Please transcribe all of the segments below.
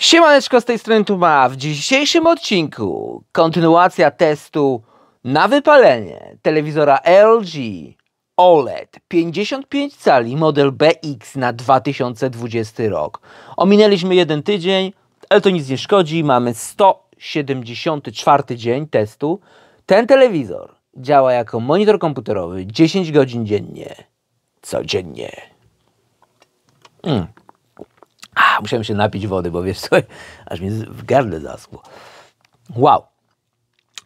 Siemaneczko z tej strony Tuma. W dzisiejszym odcinku kontynuacja testu na wypalenie telewizora LG OLED 55 cali model BX na 2020 rok. Ominęliśmy jeden tydzień, ale to nic nie szkodzi. Mamy 174 dzień testu. Ten telewizor działa jako monitor komputerowy 10 godzin dziennie. Codziennie. Mm. A, musiałem się napić wody, bo wiesz co, aż mi w gardle zaschło. Wow.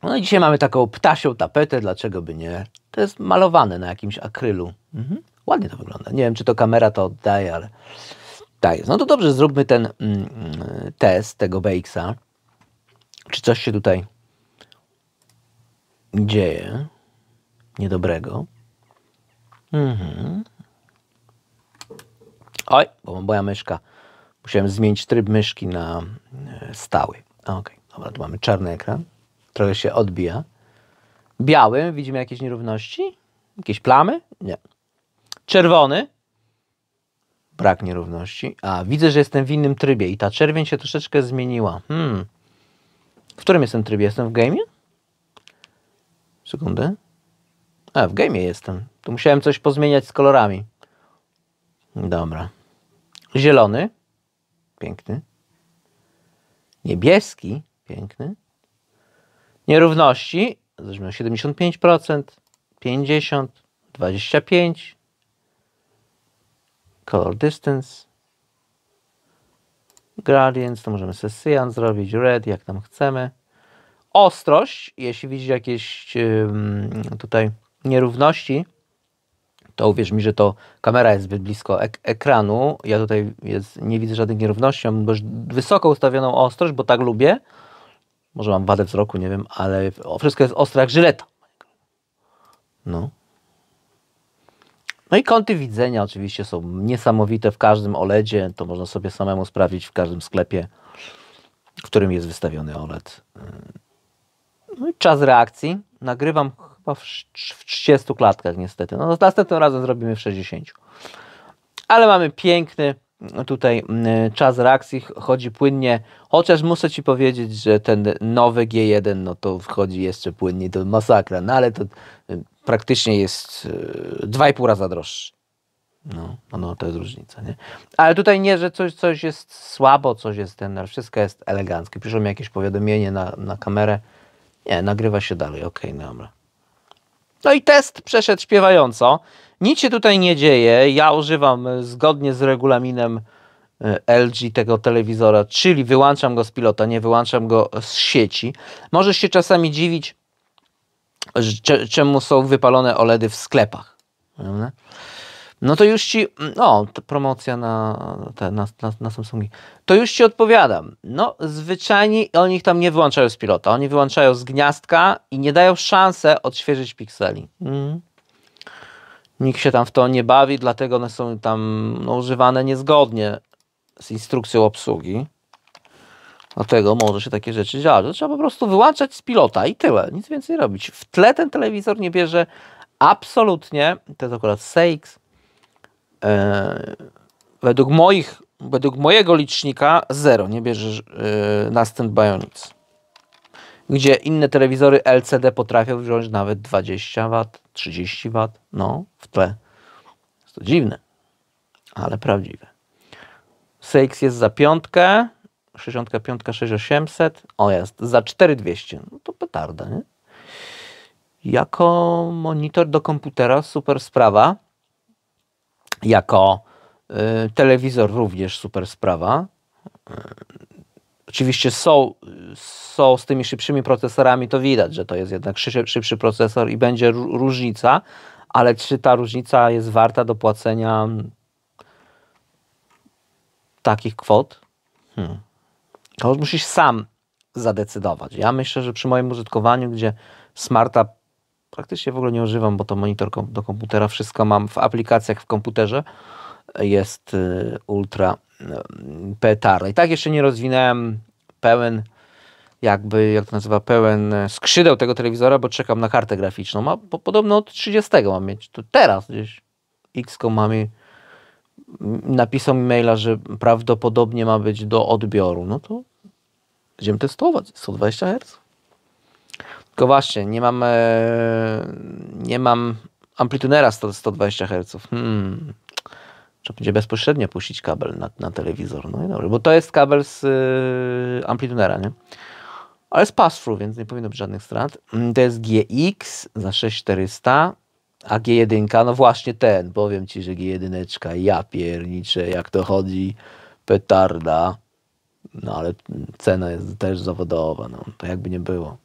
No i dzisiaj mamy taką ptasią tapetę, dlaczego by nie? To jest malowane na jakimś akrylu. Mhm. Ładnie to wygląda. Nie wiem, czy to kamera to oddaje, ale tak jest. No to dobrze, zróbmy ten mm, mm test tego BX-a. Czy coś się tutaj dzieje niedobrego? Mhm. Oj, bo moja myszka Musiałem zmienić tryb myszki na e, stały. Ok, dobra, tu mamy czarny ekran. Trochę się odbija. Biały, widzimy jakieś nierówności? Jakieś plamy? Nie. Czerwony? Brak nierówności. A, widzę, że jestem w innym trybie i ta czerwień się troszeczkę zmieniła. Hmm. W którym jestem trybie? Jestem w game? Sekundę. A, w game jestem. Tu musiałem coś pozmieniać z kolorami. Dobra. Zielony piękny, niebieski, piękny, nierówności, zresztą 75%, 50, 25, color distance, gradient, to możemy sesyjan zrobić, red, jak tam chcemy. Ostrość, jeśli widzisz jakieś yy, tutaj nierówności, to uwierz mi, że to kamera jest zbyt blisko ek ekranu. Ja tutaj jest, nie widzę żadnych nierówności. Mam dość wysoko ustawioną ostrość, bo tak lubię. Może mam wadę wzroku, nie wiem, ale wszystko jest ostre jak żyleta. No. No i kąty widzenia oczywiście są niesamowite w każdym OLEDzie. To można sobie samemu sprawdzić w każdym sklepie, w którym jest wystawiony OLED. No i czas reakcji. Nagrywam chyba w, w 30 klatkach niestety. No, następnym razem zrobimy w 60. Ale mamy piękny mm, tutaj mm, czas reakcji, chodzi płynnie, chociaż muszę Ci powiedzieć, że ten nowy G1, no to wchodzi jeszcze płynnie to masakra, no ale to y, praktycznie jest 2,5 y, raza droższy. No, no, no to jest różnica, nie? Ale tutaj nie, że coś, coś jest słabo, coś jest ten, ale wszystko jest eleganckie. Piszą mi jakieś powiadomienie na, na kamerę. Nie, nagrywa się dalej, okej, okay, dobra. No i test przeszedł śpiewająco. Nic się tutaj nie dzieje. Ja używam e, zgodnie z regulaminem e, LG tego telewizora, czyli wyłączam go z pilota, nie wyłączam go z sieci. Możesz się czasami dziwić, czemu są wypalone OLEDy w sklepach no to już ci, no, promocja na, te, na, na, na, Samsungi, to już ci odpowiadam. No, zwyczajnie oni ich tam nie wyłączają z pilota, oni wyłączają z gniazdka i nie dają szansę odświeżyć pikseli. Mm. Nikt się tam w to nie bawi, dlatego one są tam no, używane niezgodnie z instrukcją obsługi. Dlatego może się takie rzeczy dziać. Trzeba po prostu wyłączać z pilota i tyle. Nic więcej robić. W tle ten telewizor nie bierze absolutnie, to jest akurat SEIX, E, według moich, według mojego licznika zero, nie bierzesz e, następny stand Gdzie inne telewizory LCD potrafią wziąć nawet 20 W, 30 W, no w tle. Jest to dziwne, ale prawdziwe. CX jest za piątkę, 65 6800, o jest, za 4200, no to petarda, nie? Jako monitor do komputera super sprawa jako y, telewizor również super sprawa. Y, oczywiście są, są z tymi szybszymi procesorami, to widać, że to jest jednak szybszy, szybszy procesor i będzie różnica, ale czy ta różnica jest warta do płacenia mm, takich kwot? Hmm. To musisz sam zadecydować. Ja myślę, że przy moim użytkowaniu, gdzie smarta praktycznie w ogóle nie używam, bo to monitor kom do komputera, wszystko mam w aplikacjach w komputerze, jest y, ultra y, I tak jeszcze nie rozwinąłem pełen jakby, jak to nazywa, pełen skrzydeł tego telewizora, bo czekam na kartę graficzną. Ma, bo podobno od 30 mam mieć, to teraz gdzieś x mamy mm, napisał mi maila, że prawdopodobnie ma być do odbioru. No to będziemy testować. 120 Hz. Tylko właśnie, nie mam, e, nie mam amplitunera 100, 120 Hz. Hmm. Trzeba będzie bezpośrednio puścić kabel na, na telewizor. No i dobrze, bo to jest kabel z y, e, amplitunera, nie? Ale z pass-through, więc nie powinno być żadnych strat. Mm, to jest GX za 6400, a G1, no właśnie ten. Powiem Ci, że G1, ja pierniczę, jak to chodzi, petarda. No ale cena jest też zawodowa, no to jakby nie było.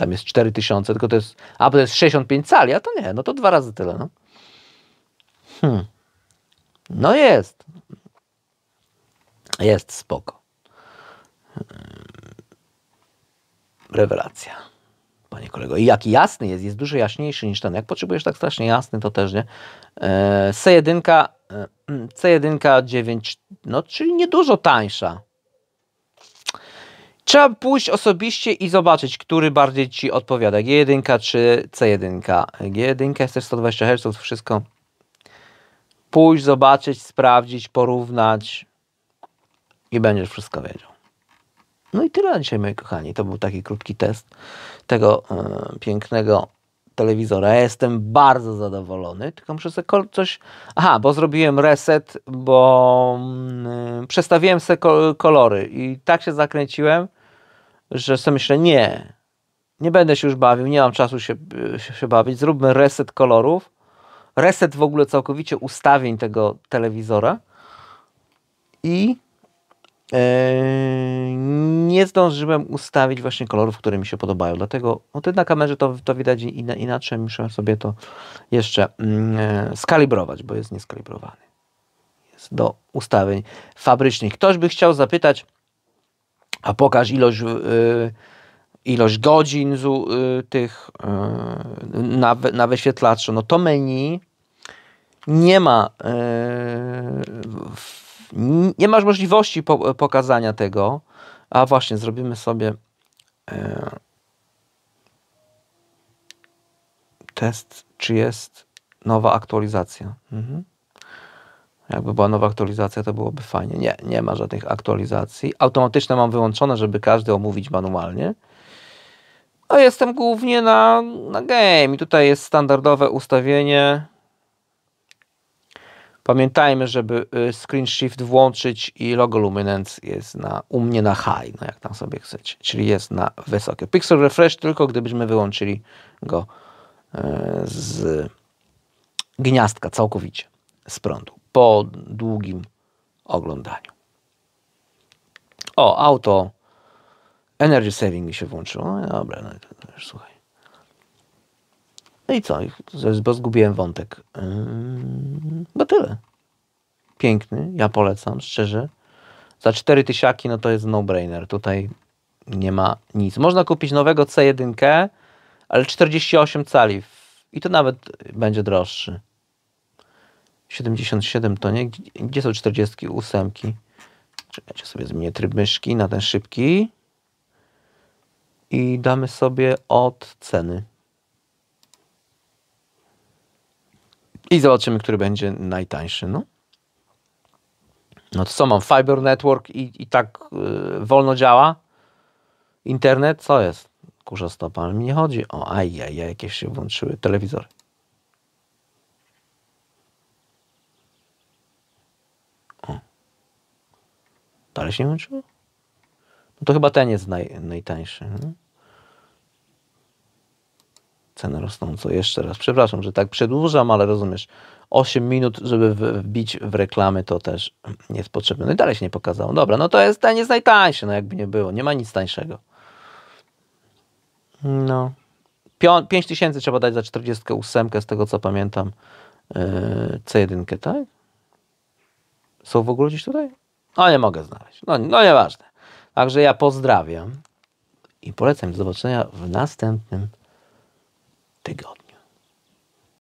Tam jest 4000, tylko to jest, a bo to jest 65 cali, a to nie, no to dwa razy tyle, no. Hmm. No jest. Jest spoko. Rewelacja. Panie kolego, i jaki jasny jest, jest dużo jaśniejszy niż ten. Jak potrzebujesz tak strasznie jasny, to też nie. C1, C1 9, no czyli niedużo tańsza. Trzeba pójść osobiście i zobaczyć, który bardziej Ci odpowiada. G1 czy C1. G1 jest też 120 Hz, wszystko. Pójść, zobaczyć, sprawdzić, porównać i będziesz wszystko wiedział. No i tyle dzisiaj, moi kochani. To był taki krótki test tego yy, pięknego telewizora. Ja jestem bardzo zadowolony, tylko muszę sobie coś... Aha, bo zrobiłem reset, bo yy, przestawiłem sobie kolory i tak się zakręciłem, że sobie myślę, nie, nie będę się już bawił, nie mam czasu się, się bawić, zróbmy reset kolorów, reset w ogóle całkowicie ustawień tego telewizora i e, nie zdążyłem ustawić właśnie kolorów, które mi się podobają, dlatego no ty na kamerze to, to widać inaczej, muszę sobie to jeszcze mm, e, skalibrować, bo jest nieskalibrowany jest do ustawień fabrycznych. Ktoś by chciał zapytać, a pokaż ilość, y, ilość godzin z, y, tych y, na, na wyświetlaczu, no to menu nie ma nie masz możliwości pokazania tego, a właśnie zrobimy sobie test, czy jest nowa aktualizacja. Mhm. Jakby była nowa aktualizacja, to byłoby fajnie. Nie, nie ma żadnych aktualizacji. Automatyczne mam wyłączone, żeby każdy omówić manualnie. A no, jestem głównie na, na game. I tutaj jest standardowe ustawienie. Pamiętajmy, żeby y, screen shift włączyć i logo Luminance jest na, u mnie na high, no jak tam sobie chcecie, czyli jest na wysokie. Pixel refresh tylko gdybyśmy wyłączyli go y, z gniazdka całkowicie, z prądu po długim oglądaniu. O, auto energy saving mi się włączyło. No dobra, no, już, słuchaj. No i co? Bo zgubiłem wątek. Yy, bo tyle. Piękny, ja polecam, szczerze. Za 4 tysiaki, no to jest no-brainer. Tutaj nie ma nic. Można kupić nowego C1, ale 48 cali. I to nawet będzie droższy. 77 to nie. Gdzie są 48? Czekajcie, sobie zmienię tryb myszki na ten szybki. I damy sobie od ceny. I zobaczymy, który będzie najtańszy. No, no to co mam? Fiber Network i, i tak yy, wolno działa? Internet? Co jest? Kurza stopa, mi nie chodzi. O, ajajaj, jakie się włączyły telewizory. Dalej się nie kończyło? No to chyba ten jest naj, najtańszy. Nie? Ceny rosnącą. Jeszcze raz, przepraszam, że tak przedłużam, ale rozumiesz, 8 minut, żeby wbić w reklamy, to też nie jest potrzebne. No i dalej się nie pokazało. Dobra, no to jest ten jest najtańszy, no jakby nie było. Nie ma nic tańszego. No. 5 tysięcy trzeba dać za 48, z tego co pamiętam. Yy, C1, tak? Są w ogóle gdzieś tutaj? No nie mogę znaleźć. No, no nieważne. Także ja pozdrawiam i polecam do zobaczenia w następnym tygodniu.